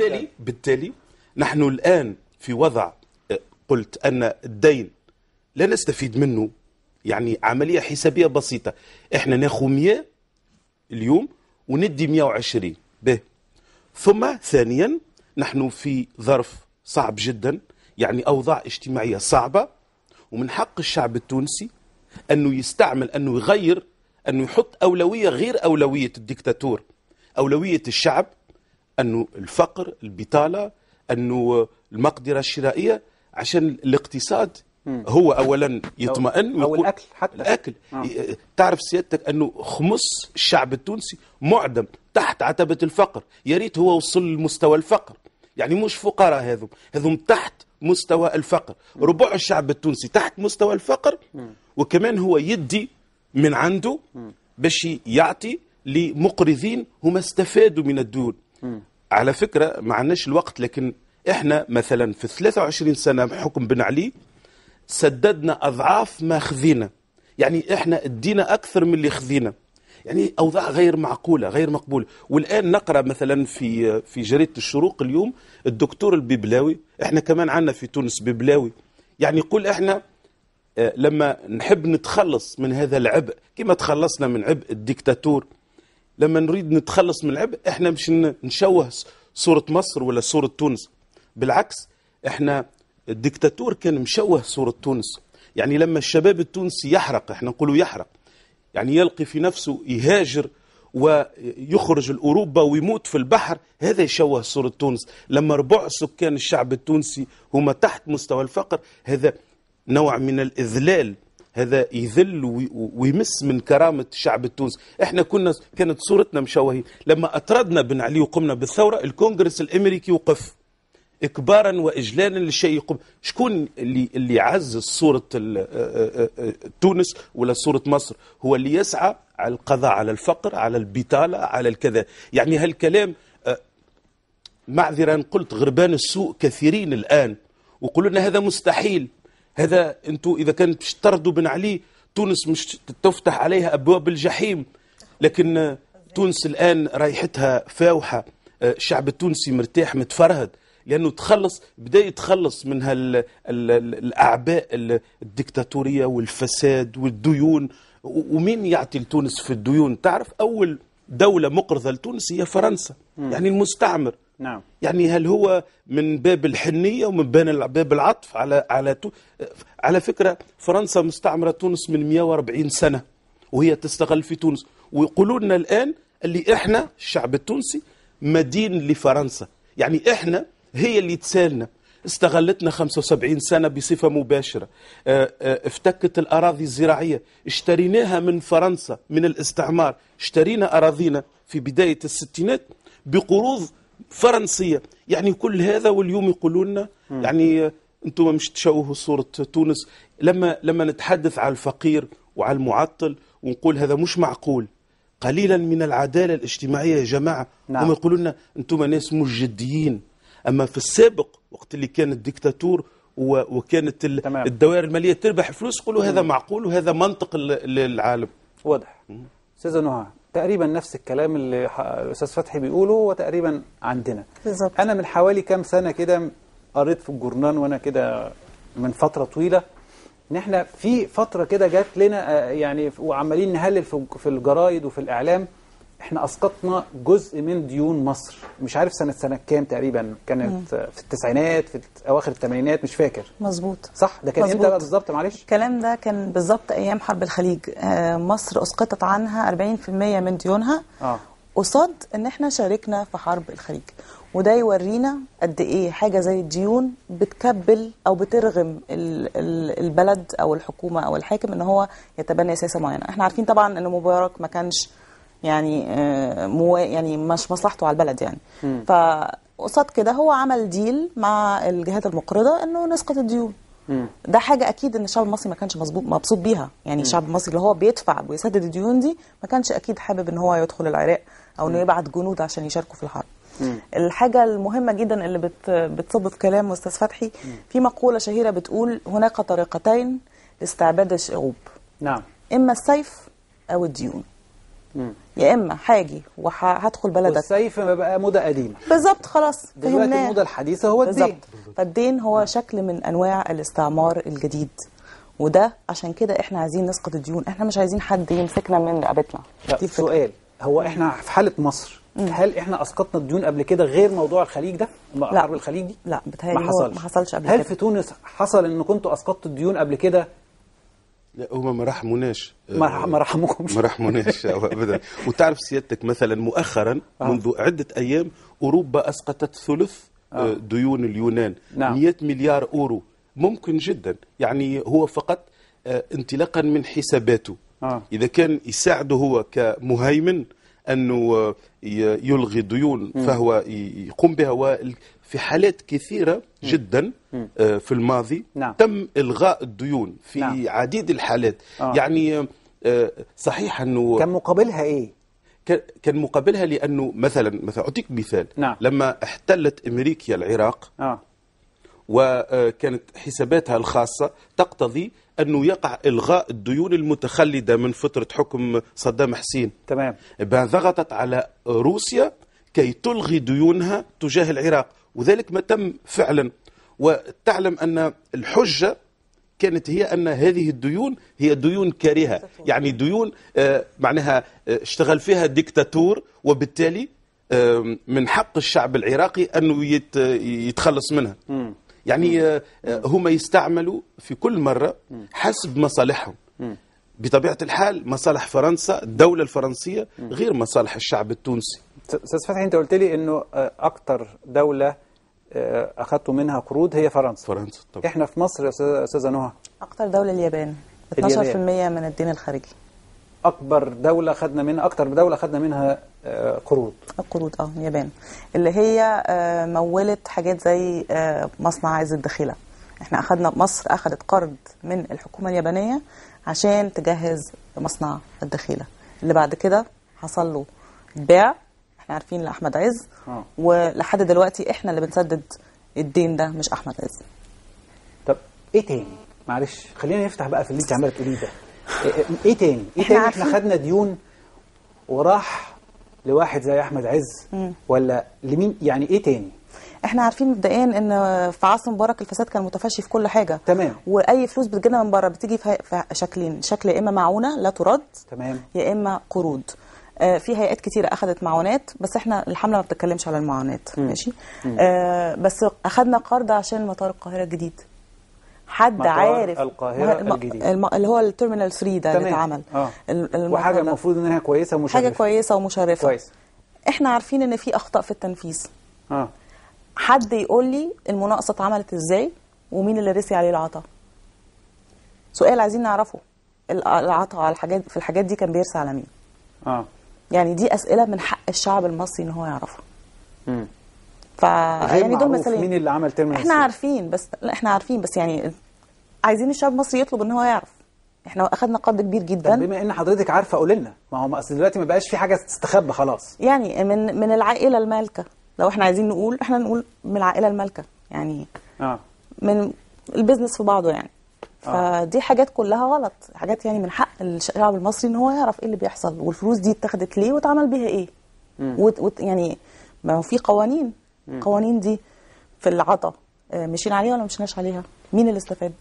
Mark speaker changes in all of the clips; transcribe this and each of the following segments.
Speaker 1: بالتالي, نعم. بالتالي نحن الآن في وضع آه، قلت أن الدين لا نستفيد منه يعني عملية حسابية بسيطة احنا ناخو 100 اليوم وندي 120 به ثم ثانيا نحن في ظرف صعب جدا يعني أوضاع اجتماعية صعبة ومن حق الشعب التونسي أنه يستعمل أنه يغير أنه يحط أولوية غير أولوية الدكتاتور أولوية الشعب انه الفقر البطاله انه المقدره الشرائيه عشان الاقتصاد هو اولا يطمئن او الاكل حتى الاكل آه. إيه، تعرف سيادتك انه خمس الشعب التونسي معدم تحت عتبه الفقر يا ريت هو وصل لمستوى الفقر يعني مش فقراء هذو هذو تحت مستوى الفقر ربع الشعب التونسي تحت مستوى الفقر وكمان هو يدي من عنده باش يعطي لمقرضين هما استفادوا من الديون م. على فكرة ما عندناش الوقت لكن احنا مثلا في 23 سنة حكم بن علي سددنا أضعاف ما خذينا يعني احنا ادينا أكثر من اللي خذينا يعني أوضاع غير معقولة غير مقبولة والآن نقرأ مثلا في في جريدة الشروق اليوم الدكتور الببلاوي احنا كمان عندنا في تونس ببلاوي يعني يقول احنا آه، لما نحب نتخلص من هذا العبء كما تخلصنا من عبء الديكتاتور لما نريد نتخلص من العبء احنا مش نشوه صورة مصر ولا صورة تونس بالعكس احنا الدكتاتور كان مشوه صورة تونس يعني لما الشباب التونسي يحرق احنا نقولوا يحرق يعني يلقي في نفسه يهاجر ويخرج لأوروبا ويموت في البحر هذا يشوه صورة تونس لما ربع سكان الشعب التونسي هما تحت مستوى الفقر هذا نوع من الإذلال هذا يذل ويمس من كرامة الشعب التونسي احنا كنا كانت صورتنا مشوهين لما أطردنا بن علي وقمنا بالثورة الكونغرس الأمريكي وقف إكبارا وإجلالا للشيء يقوم شكون اللي اللي عزز صورة تونس ولا صورة مصر هو اللي يسعى على القضاء على الفقر على البطالة على الكذا يعني هالكلام معذرا قلت غربان السوء كثيرين الآن وقالوا لنا هذا مستحيل هذا انتو اذا كانت باش تردوا بن علي تونس مش تفتح عليها ابواب الجحيم لكن تونس الان رايحتها فاوحه آه، الشعب التونسي مرتاح متفرهد لانه تخلص بدا يتخلص من الاعباء الدكتاتوريه والفساد والديون ومين يعطي لتونس في الديون تعرف اول دولة مقرضة لتونس هي فرنسا مم. يعني المستعمر نعم. يعني هل هو من باب الحنية ومن باب العطف على على تو... على فكرة فرنسا مستعمرة تونس من 140 سنة وهي تستغل في تونس ويقولوا لنا الآن اللي احنا الشعب التونسي مدين لفرنسا يعني احنا هي اللي تسالنا استغلتنا 75 سنة بصفة مباشرة آه، آه، افتكت الأراضي الزراعية اشتريناها من فرنسا من الاستعمار اشترينا أراضينا في بداية الستينات بقروض فرنسية يعني كل هذا واليوم يقولوا لنا يعني انتم مش تشوهوا صورة تونس لما لما نتحدث على الفقير وعلى المعطل ونقول هذا مش معقول قليلا من العدالة الاجتماعية يا جماعة نعم. هم يقولوا لنا انتم ناس مش جديين اما في السابق وقت اللي كان الدكتاتور وكانت تمام. الدوائر الماليه تربح فلوس يقولوا هذا معقول وهذا منطق للعالم واضح استاذ
Speaker 2: نهى تقريبا نفس الكلام اللي الاستاذ فتحي بيقوله وتقريبا عندنا بالزبط. انا من حوالي كام سنه كده قريت في الجورنان وانا كده من فتره طويله ان احنا في فتره كده جات لنا آه، يعني وعمالين نهلل في الجرايد وفي الاعلام احنا اسقطنا جزء من ديون مصر مش عارف سنه سنه كام تقريبا كانت مم. في التسعينات في اواخر الثمانينات مش فاكر مظبوط صح ده كان امتى بالظبط
Speaker 3: معلش الكلام ده كان بالظبط ايام حرب الخليج آه، مصر اسقطت عنها 40% من ديونها آه. قصاد ان احنا شاركنا في حرب الخليج وده يورينا قد ايه حاجه زي الديون بتكبل او بترغم البلد او الحكومه او الحاكم ان هو يتبنى سياسه معينه احنا عارفين طبعا ان مبارك ما كانش يعني آه، مو يعني مش مصلحته على البلد يعني فقصاد كده هو عمل ديل مع الجهات المقرضه انه نسقط الديون ده حاجه اكيد ان الشعب المصري ما كانش مظبوط مبسوط بيها يعني الشعب المصري اللي هو بيدفع ويسدد الديون دي ما كانش اكيد حابب ان هو يدخل العراق او انه يبعت جنود عشان يشاركوا في الحرب الحاجه المهمه جدا اللي بت في كلام استاذ فتحي في مقوله شهيره بتقول هناك طريقتين لاستعباد الشعوب نعم اما السيف او الديون يا اما هاجي وهدخل بلدك والسيف بقى موضه قديمه بالظبط خلاص دلوقتي الموضه الحديثه هو الدين بالظبط فالدين هو شكل من انواع الاستعمار الجديد وده عشان كده احنا عايزين نسقط الديون احنا مش عايزين حد يمسكنا من رقبتنا
Speaker 2: سؤال هو احنا في حاله مصر هل احنا اسقطنا الديون قبل كده غير موضوع الخليج ده لا. حرب الخليج دي لا بتهيألي ما حصلش ما حصلش قبل هل كده هل في تونس حصل ان كنتوا اسقطتوا الديون قبل كده
Speaker 1: لا هما ما رحموناش ما
Speaker 2: رحموكمش ما رحموناش
Speaker 1: ابدا وتعرف سيادتك مثلا مؤخرا آه. منذ عده ايام اوروبا اسقطت ثلث آه، آه. ديون اليونان نعم. 100 مليار اورو ممكن جدا يعني هو فقط انطلاقا من حساباته آه. اذا كان يساعده هو كمهيمن انه يلغي ديون فهو يقوم بها في حالات كثيرة جدا آه، في الماضي نعم. تم إلغاء الديون في نعم. عديد الحالات آه. يعني آه، صحيح أنه كان مقابلها إيه؟ كان مقابلها لأنه مثلا مثلا أعطيك مثال نعم. لما احتلت أمريكا العراق وكانت حساباتها الخاصة تقتضي أنه يقع إلغاء الديون المتخلدة من فترة حكم صدام حسين تمام ضغطت على روسيا كي تلغي ديونها تجاه العراق وذلك ما تم فعلا وتعلم أن الحجة كانت هي أن هذه الديون هي ديون كارهة يعني ديون آه، معناها آه، اشتغل فيها ديكتاتور وبالتالي آه، من حق الشعب العراقي أنه يتخلص منها يعني هم يستعملوا في كل مرة حسب مصالحهم بطبيعه الحال مصالح فرنسا الدوله الفرنسيه غير مصالح الشعب التونسي استاذ فتحي انت قلت لي انه آه، اكتر دوله
Speaker 2: آه، اخذتوا منها قروض هي فرنسا فرنسا طبعا احنا في مصر يا استاذه نهى
Speaker 3: اكتر دوله اليابان 12% من الدين الخارجي
Speaker 2: اكبر دوله خدنا منها
Speaker 3: اكتر دوله خدنا منها آه، قروض القروض اه اليابان اللي هي مولت حاجات زي مصنع عايز الدخيله احنا اخذنا مصر اخذت قرض من الحكومه اليابانيه عشان تجهز مصنع الدخيله اللي بعد كده حصل له بيع احنا عارفين لاحمد عز آه. ولحد دلوقتي احنا اللي بنسدد الدين ده مش احمد عز طب ايه تاني معلش
Speaker 2: خلينا نفتح بقى في اللي انت عماله تقوليه ده إيه،, إيه،, ايه تاني ايه تاني احنا خدنا ديون
Speaker 3: وراح لواحد زي احمد عز ولا لمين يعني ايه تاني احنا عارفين مبدئيا ان في عصر مبارك الفساد كان متفشي في كل حاجه تمام واي فلوس بتجينا من بره بتيجي في شكلين شكل يا اما معونه لا ترد تمام يا اما قروض آه في هيئات كتيره اخذت معونات بس احنا الحمله ما بتتكلمش على المعونات م. ماشي م. آه بس اخذنا قرض عشان مطار القاهره الجديد حد عارف القاهره الم... الجديد الم... اللي هو التيرمينال 3 ده اللي اتعمل آه. الم... وحاجه المفروض انها كويسه ومشرفه حاجه كويسه ومشرفه كويس احنا عارفين ان في اخطاء في التنفيذ اه حد يقول لي المناقصه اتعملت ازاي ومين اللي رسي عليه العطاء سؤال عايزين نعرفه العطاء على الحاجات في الحاجات دي كان بيرسى على مين اه يعني دي اسئله من حق الشعب المصري ان هو يعرفها امم ف يعني دول مثلا مين اللي عمل ترم احنا عارفين بس لا احنا عارفين بس يعني عايزين الشعب المصري يطلب ان هو يعرف احنا اخذنا قد كبير جدا بما ان حضرتك عارفه قول لنا ما هو اصل دلوقتي ما
Speaker 2: بقاش في حاجه تستخبى خلاص
Speaker 3: يعني من من العائله المالكه لو احنا عايزين نقول احنا نقول من العائله المالكه يعني اه من البيزنس في بعضه يعني آه. فدي حاجات كلها غلط حاجات يعني من حق الشعب المصري ان هو يعرف ايه اللي بيحصل والفلوس دي اتاخدت ليه واتعمل بيها ايه وت وت يعني ما هو في قوانين القوانين دي في العطا آه، مشينا عليها ولا مشيناش عليها مين اللي استفاد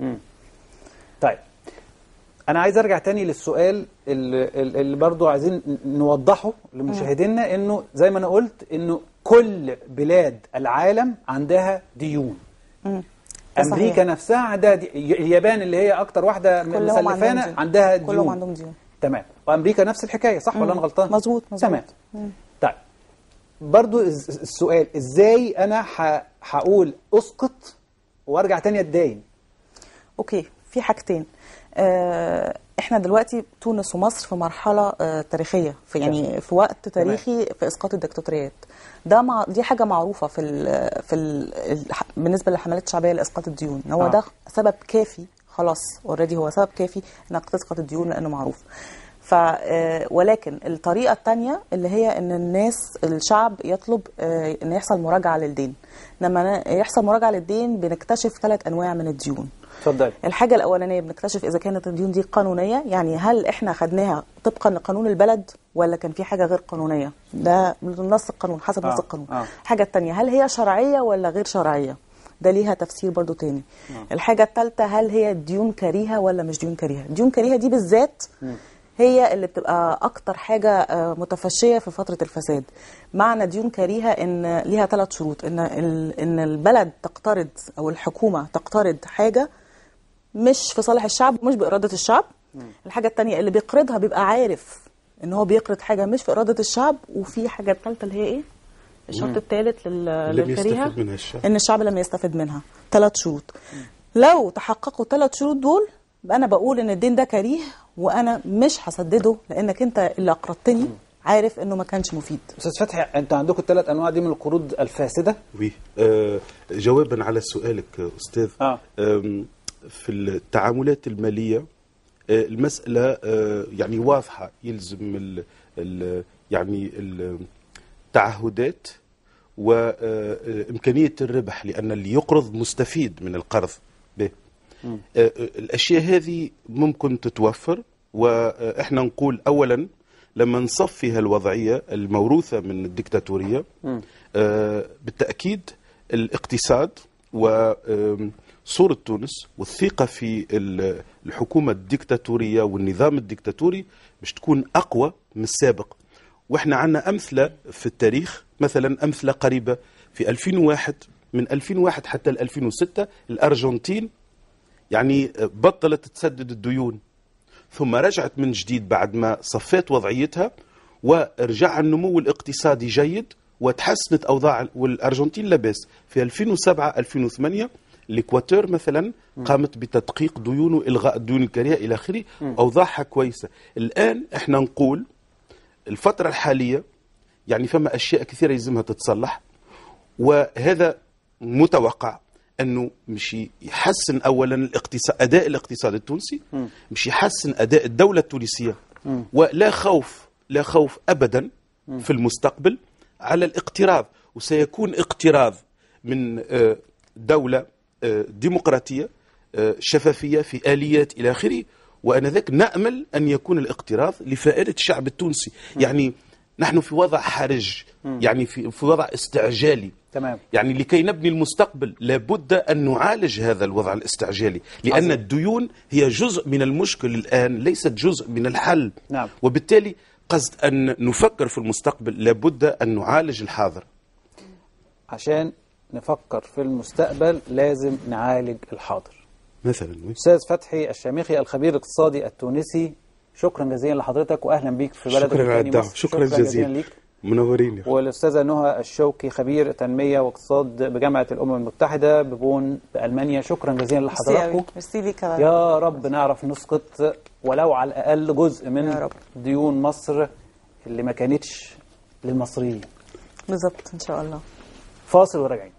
Speaker 3: مم.
Speaker 2: طيب انا عايز ارجع تاني للسؤال اللي, اللي برضو عايزين نوضحه لمشاهدينا انه زي ما انا قلت انه كل بلاد العالم عندها ديون مم. امريكا صحيح. نفسها عندها دي... اليابان اللي هي اكتر واحده عندهم عندها ديون كلهم عندهم ديون تمام وامريكا نفس الحكايه صح مم. ولا انا غلطان مظبوط مظبوط تمام طيب برضو السؤال ازاي
Speaker 3: انا هقول اسقط وارجع تاني اتداين اوكي في حاجتين آه، احنا دلوقتي تونس ومصر في مرحله آه، تاريخيه في يعني في وقت تاريخي في اسقاط الدكتاتوريات ده مع دي حاجه معروفه في ال في ال بالنسبه للحملات الشعبيه لاسقاط الديون هو آه. ده سبب كافي خلاص اوريدي هو سبب كافي انك تسقط الديون لانه معروف ف آه، ولكن الطريقه الثانيه اللي هي ان الناس الشعب يطلب آه، ان يحصل مراجعه للدين لما يحصل مراجعه للدين بنكتشف ثلاث انواع من الديون اتفضلي الحاجه الاولانيه بنكتشف اذا كانت الديون دي قانونيه يعني هل احنا خدناها طبقا لقانون البلد ولا كان في حاجه غير قانونيه ده نص القانون حسب آه. نص القانون آه. الحاجه الثانيه هل هي شرعيه ولا غير شرعيه ده ليها تفسير برضو تاني آه. الحاجه الثالثه هل هي ديون كريهه ولا مش ديون كريهه ديون كريهه دي بالذات آه. هي اللي بتبقى اكتر حاجه آه، متفشيه في فتره الفساد معنى ديون كريهه ان ليها ثلاث شروط ان ان البلد تقترض او الحكومه تقترض حاجه مش في صالح الشعب مش باراده الشعب الحاجه الثانيه اللي بيقرضها بيبقى عارف ان هو بيقرض حاجه مش في اراده الشعب وفي حاجه ثالثه اللي هي ايه الشرط الثالث للكريهه ان الشعب لم يستفد منها ثلاث شروط لو تحققوا ثلاث شروط دول يبقى انا بقول ان الدين ده كريه وانا مش هسدده لانك انت اللي اقرضتني عارف انه ما كانش مفيد
Speaker 2: استاذ فتحي انت عندكم الثلاث انواع دي من القروض الفاسده
Speaker 1: وي آه جوابا على سؤالك استاذ آه. في التعاملات الماليه آه المساله آه يعني واضحه يلزم الـ الـ يعني التعهدات وامكانيه آه، آه، الربح لان اللي يقرض مستفيد من القرض به آه، الاشياء هذه ممكن تتوفر واحنا نقول اولا لما نصفي هالوضعيه الموروثه من الدكتاتوريه آه، بالتاكيد الاقتصاد و صورة تونس والثقة في الحكومة الدكتاتورية والنظام الدكتاتوري باش تكون أقوى من السابق وإحنا عندنا أمثلة في التاريخ مثلا أمثلة قريبة في 2001 من 2001 حتى 2006 الأرجنتين يعني آه، بطلت تسدد الديون ثم رجعت من جديد بعد ما صفيت وضعيتها ورجع النمو الاقتصادي جيد وتحسنت أوضاع والأرجنتين لاباس في 2007-2008 الإكواتور مثلا قامت بتدقيق ديون وإلغاء الديون الكريهة إلى آخره أوضاعها كويسة الآن إحنا نقول الفترة الحالية يعني فما أشياء كثيرة يلزمها تتصلح وهذا متوقع انه مش يحسن اولا الاقتصاد اداء الاقتصاد التونسي مش يحسن اداء الدوله التونسيه ولا خوف لا خوف ابدا في المستقبل على الاقتراض وسيكون اقتراض من آه، دوله آه، ديمقراطيه آه، شفافيه في اليات الى اخره وانا ذاك نامل ان يكون الاقتراض لفائده الشعب التونسي يعني نحن في وضع حرج يعني في, في وضع استعجالي تمام. يعني لكي نبني المستقبل لابد أن نعالج هذا الوضع الاستعجالي لأن عزيز. الديون هي جزء من المشكل الآن ليست جزء من الحل نعم. وبالتالي قصد أن نفكر في المستقبل لابد أن نعالج الحاضر عشان
Speaker 2: نفكر في المستقبل لازم نعالج الحاضر
Speaker 1: مثلا أستاذ
Speaker 2: فتحي الشامخي الخبير الاقتصادي التونسي شكرا جزيلا لحضرتك وأهلا بك في بلدك شكرا على الدعوة شكرا, شكرا جزيلا, جزيلا ليك منورين والاستاذه نهى الشوقي خبير تنميه واقتصاد بجامعه الامم المتحده ببون بالمانيا شكرا جزيلا لحضراتكم
Speaker 3: ميرسي ليك يا
Speaker 2: رب نعرف نسقط ولو على الاقل جزء من ديون مصر اللي ما كانتش للمصريين
Speaker 3: بالظبط ان شاء الله
Speaker 2: فاصل وراجعين